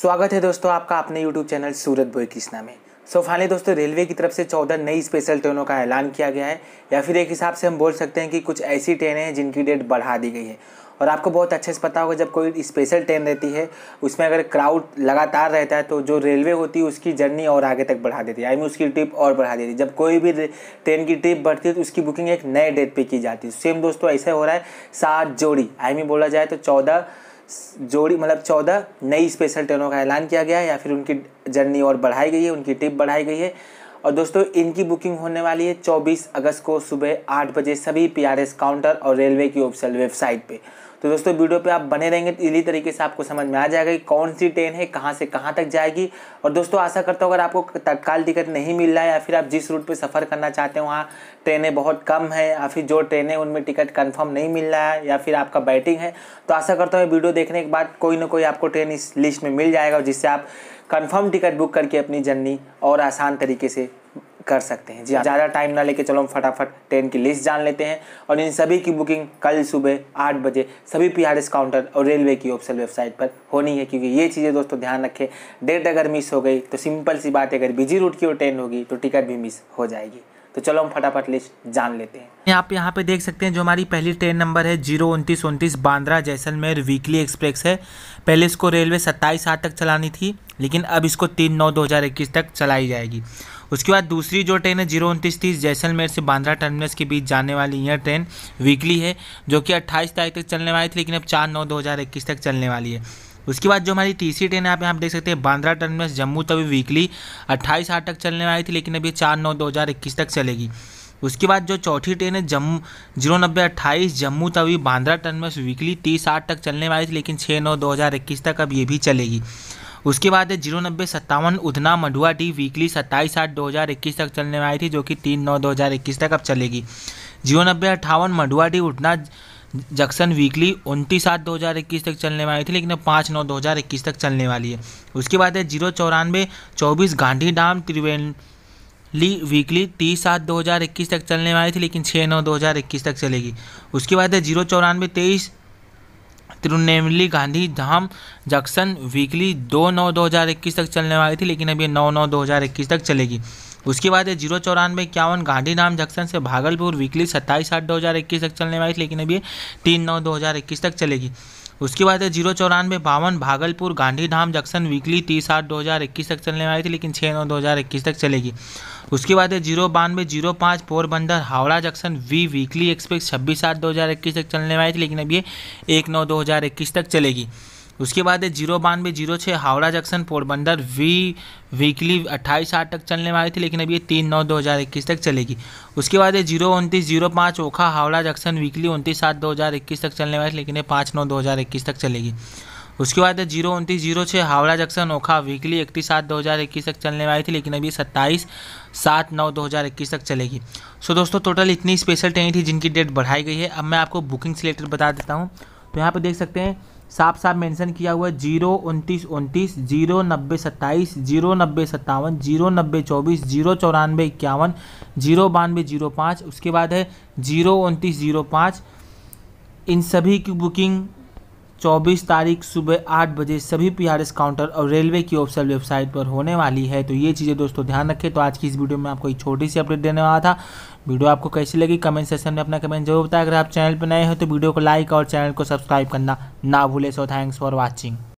स्वागत है दोस्तों आपका अपने YouTube channel Surat boy Krishna में सो so, फाइनली दोस्तों रेलवे की तरफ से चौदह नई स्पेशल ट्रेनों का ऐलान किया गया है या फिर एक हिसाब से हम बोल सकते हैं कि कुछ ऐसी ट्रेनें हैं जिनकी डेट बढ़ा दी गई है और आपको बहुत अच्छे से पता होगा जब कोई स्पेशल ट्रेन रहती है उसमें अगर क्राउड लगातार रहता है तो जो रेलवे होती है उसकी जर्नी और आगे तक बढ़ा देती है आई मीन उसकी ट्रिप और बढ़ा देती है जब कोई भी ट्रेन की ट्रिप बढ़ती है तो उसकी बुकिंग एक नए डेट पर की जाती है सेम दोस्तों ऐसे हो रहा है सात जोड़ी आई मीन बोला जाए तो चौदह जोड़ी मतलब चौदह नई स्पेशल ट्रेनों का ऐलान किया गया है या फिर उनकी जर्नी और बढ़ाई गई है उनकी टिप बढ़ाई गई है और दोस्तों इनकी बुकिंग होने वाली है 24 अगस्त को सुबह आठ बजे सभी पीआरएस काउंटर और रेलवे की ऑफिशियल वेबसाइट पे तो दोस्तों वीडियो पे आप बने रहेंगे तो इसी तरीके से आपको समझ में आ जाएगा कि कौन सी ट्रेन है कहाँ से कहाँ तक जाएगी और दोस्तों आशा करता हूँ अगर आपको तत्काल टिकट नहीं मिल रहा है या फिर आप जिस रूट पर सफ़र करना चाहते हो वहाँ ट्रेनें बहुत कम है या फिर जो ट्रेनें उनमें टिकट कन्फर्म नहीं मिल रहा है या फिर आपका बैटिंग है तो आशा करता हूँ वीडियो देखने के बाद कोई ना कोई आपको ट्रेन इस लिस्ट में मिल जाएगा जिससे आप कन्फर्म टिकट बुक करके अपनी जर्नी और आसान तरीके से कर सकते हैं जी हाँ, ज़्यादा टाइम ना लेके चलो हम फटाफट ट्रेन की लिस्ट जान लेते हैं और इन सभी की बुकिंग कल सुबह आठ बजे सभी पी काउंटर और रेलवे की ऑफिसल वेबसाइट पर होनी है क्योंकि ये चीज़ें दोस्तों ध्यान रखें डेट अगर मिस हो गई तो सिंपल सी बात है अगर बिजी रूट की ओर ट्रेन होगी तो टिकट भी मिस हो जाएगी तो चलो हम फटाफट लिस्ट जान लेते हैं आप यहाँ पे देख सकते हैं जो हमारी पहली ट्रेन नंबर है जीरो उनतीस उनतीस बांद्रा जैसलमेर वीकली एक्सप्रेस है पहले इसको रेलवे सत्ताईस आठ तक चलानी थी लेकिन अब इसको तीन नौ दो हज़ार इक्कीस तक चलाई जाएगी उसके बाद दूसरी जो ट्रेन है जीरो उनतीस तीस जैसलमेर से बांद्रा टर्मिनस के बीच जाने वाली यह ट्रेन वीकली है जो कि अट्ठाईस तारीख तक चलने वाली थी लेकिन अब चार नौ दो हज़ार इक्कीस तक चलने वाली है उसके बाद जो हमारी तीसरी ट्रेन है आप यहाँ देख सकते हैं बांद्रा टर्मिनस जम्मू तभी तो वीकली अट्ठाईस आठ तक चलने वाली थी लेकिन अभी चार नौ दो हज़ार इक्कीस तक चलेगी उसके बाद जो चौथी ट्रेन है जम्मू जीरो नब्बे अट्ठाईस जम्मू तवी तो बांद्रा टर्मिनस वीकली तीस आठ तक चलने वाली थी लेकिन छः नौ दो हज़ार इक्कीस तक अब ये भी चलेगी उसके बाद है जीरो नब्बे सत्तावन उधना मंडुआ डी वीकली सत्ताईस आठ दो हज़ार इक्कीस तक चलने में आई थी जो कि तीन नौ दो हज़ार इक्कीस तक अब चलेगी जीरो नब्बे अट्ठावन मंडुआ डी उठना जक्सन वीकली उनतीस सात दो हज़ार इक्कीस तक चलने वाली थी लेकिन अब पाँच नौ दो हज़ार इक्कीस तक चलने वाली है उसके बाद है जीरो चौरानवे चौबीस गांधी डाम त्रिवेली वीकली तीस सात दो हज़ार इक्कीस तक चलने वाली थी लेकिन छः नौ दो हज़ार इक्कीस तक चलेगी उसके बाद है जीरो चौरानवे तेईस Tirunelveli Gandhidham junction weekly दो नौ दो हज़ार इक्कीस तक चलने वाली थी लेकिन अभी नौ नौ दो हज़ार इक्कीस तक चलेगी उसके बाद ये जीरो चौरानवे इक्यावन गांधीधाम जंक्शन से भागलपुर वीकली सत्ताईस आठ दो हज़ार इक्कीस तक चलने वाली थी लेकिन अभी तीन नौ दो हज़ार इक्कीस तक चलेगी उसके बाद है जीरो चौरानवे बावन Bhagalpur Gandhidham junction weekly तीस आठ दो हज़ार इक्कीस तक चलने वाली थी लेकिन छः नौ दो हज़ार इक्कीस तक चलेगी उसके बाद है जीरो बानवे जीरो पाँच पोरबंदर हावड़ा जंक्शन वी वीकली एक्सप्रेस छब्बीस आठ दो हज़ार इक्कीस तक चलने वाली थी लेकिन अब ये एक नौ दो हज़ार इक्कीस तक चलेगी उसके बाद है जीरो बानवे जीरो छः हावड़ा जंक्शन पोरबंदर वी वीकली अट्ठाईस आठ तक चलने वाली थी लेकिन अभी ये तीन नौ दो हज़ार इक्कीस तक चलेगी उसके बाद है जीरो उनतीस जीरो पाँच ओखा हावड़ा जंक्शन वीकली उनतीस सात दो हज़ार इक्कीस तक चलने वाली थी लेकिन ये पाँच नौ दो हज़ार इक्कीस तक चलेगी उसके बाद है जीरो उनतीस जीरो छः हावड़ा जंक्शन ओखा वीकली इकतीस सात दो हज़ार इक्कीस तक चलने वाली थी लेकिन अभी सत्ताईस सात नौ दो हज़ार इक्कीस तक चलेगी सो दोस्तों टोटल इतनी स्पेशल ट्रेन थी जिनकी डेट बढ़ाई गई है अब मैं आपको बुकिंग सिलेक्टर बता देता हूँ तो यहाँ पर देख सकते हैं साफ साफ मेंशन किया हुआ है जीरो उनतीस उनतीस जीरो नब्बे सत्ताईस जीरो नब्बे सत्तावन जीरो नब्बे चौबीस जीरो चौरानवे इक्यावन जीरो बानवे जीरो पाँच उसके बाद है जीरो उनतीस जीरो पाँच इन सभी की बुकिंग 24 तारीख सुबह आठ बजे सभी पीआरएस काउंटर और रेलवे की ऑफिसल वेबसाइट पर होने वाली है तो ये चीज़ें दोस्तों ध्यान रखें तो आज की इस वीडियो में आपको एक छोटी सी अपडेट देने वाला था वीडियो आपको कैसी लगी कमेंट सेक्शन में अपना कमेंट जरूर बताएं अगर आप चैनल पर नए हो तो वीडियो को लाइक और चैनल को सब्सक्राइब करना ना भूलें सो थैंक्स फॉर वॉचिंग